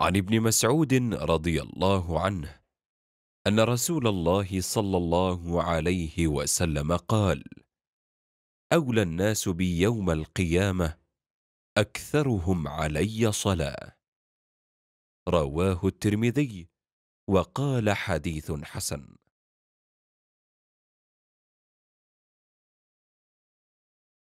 عن ابن مسعود رضي الله عنه ان رسول الله صلى الله عليه وسلم قال اولى الناس بي يوم القيامه اكثرهم علي صلاه رواه الترمذي وقال حديث حسن